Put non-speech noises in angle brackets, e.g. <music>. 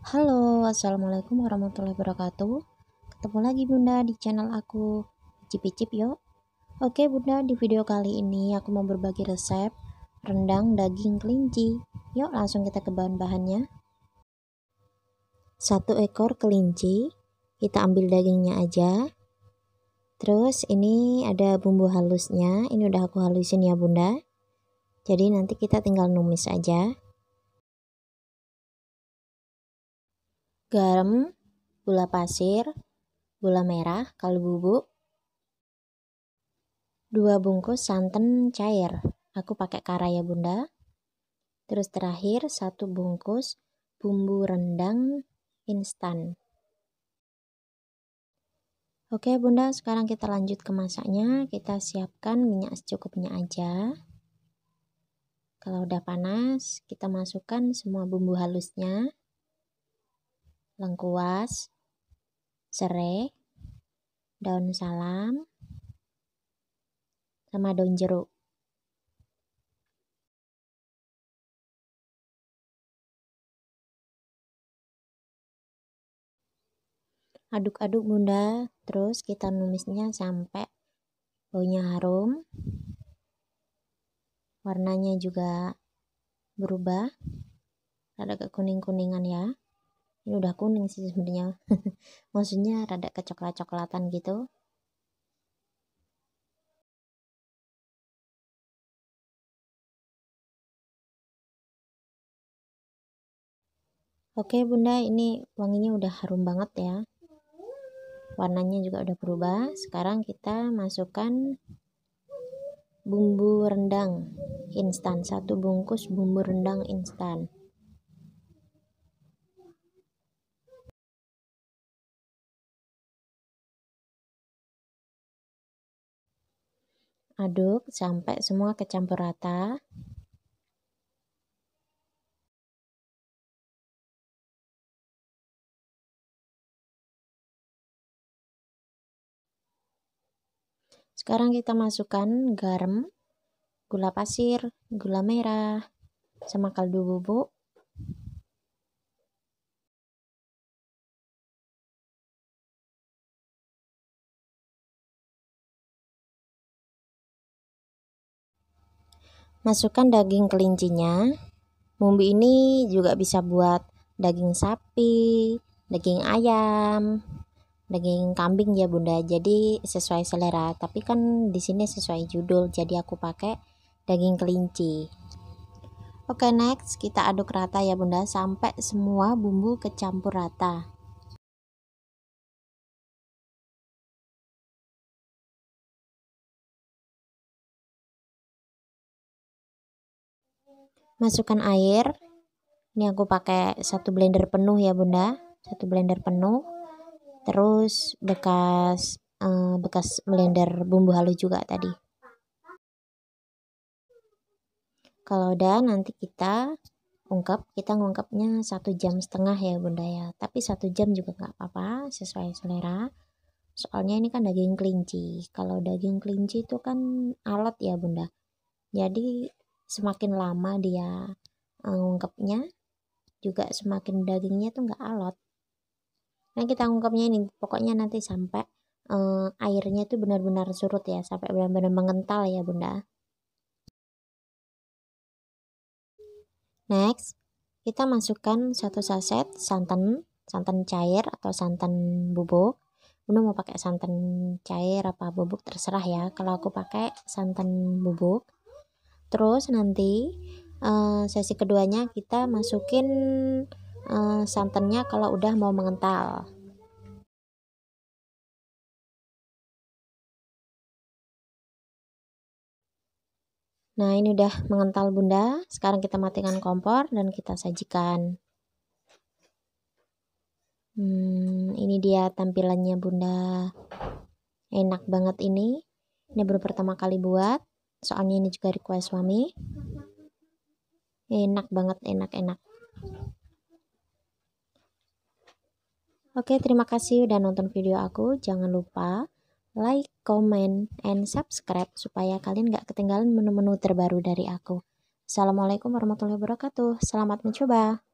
Halo, Assalamualaikum warahmatullahi wabarakatuh. Ketemu lagi Bunda di channel aku, Cipicip yuk Oke Bunda, di video kali ini aku mau berbagi resep rendang daging kelinci. Yuk langsung kita ke bahan-bahannya. Satu ekor kelinci, kita ambil dagingnya aja. Terus ini ada bumbu halusnya, ini udah aku halusin ya Bunda. Jadi nanti kita tinggal numis aja. garam, gula pasir, gula merah, kaldu bubuk, 2 bungkus santan cair. Aku pakai kara ya bunda. Terus terakhir satu bungkus bumbu rendang instan. Oke bunda, sekarang kita lanjut ke masaknya. Kita siapkan minyak secukupnya aja. Kalau udah panas, kita masukkan semua bumbu halusnya lengkuas, serai, daun salam, sama daun jeruk. Aduk-aduk bunda, terus kita numisnya sampai baunya harum. Warnanya juga berubah. Ada kekuning-kuningan ya ini udah kuning sih sebenarnya <laughs> maksudnya rada kecoklat-coklatan gitu Oke bunda ini wanginya udah harum banget ya warnanya juga udah berubah sekarang kita masukkan bumbu rendang instan satu bungkus bumbu rendang instan Aduk sampai semua kecampur rata. Sekarang kita masukkan garam, gula pasir, gula merah, sama kaldu bubuk, Masukkan daging kelincinya. Bumbu ini juga bisa buat daging sapi, daging ayam, daging kambing ya Bunda. Jadi sesuai selera, tapi kan di sini sesuai judul. Jadi aku pakai daging kelinci. Oke, next kita aduk rata ya Bunda sampai semua bumbu kecampur rata. masukkan air ini aku pakai satu blender penuh ya bunda satu blender penuh terus bekas eh, bekas blender bumbu halus juga tadi kalau udah nanti kita ungkap kita ngungkapnya satu jam setengah ya bunda ya tapi satu jam juga nggak apa-apa sesuai selera soalnya ini kan daging kelinci kalau daging kelinci itu kan alat ya bunda jadi semakin lama dia mengungkapnya, eh, juga semakin dagingnya tuh nggak alot nah kita ngungkepnya ini pokoknya nanti sampai uh, airnya tuh benar-benar surut ya sampai benar-benar mengental ya bunda next kita masukkan satu saset santan santan cair atau santan bubuk Bunda mau pakai santan cair apa bubuk terserah ya. Kalau aku pakai santan bubuk terus nanti uh, sesi keduanya kita masukin uh, santannya kalau udah mau mengental Nah ini udah mengental bunda, sekarang kita matikan kompor dan kita sajikan. Hmm, ini dia tampilannya bunda, enak banget ini. Ini baru pertama kali buat soalnya ini juga request suami enak banget enak-enak oke terima kasih udah nonton video aku jangan lupa like, comment, and subscribe supaya kalian gak ketinggalan menu-menu terbaru dari aku Assalamualaikum warahmatullahi wabarakatuh selamat mencoba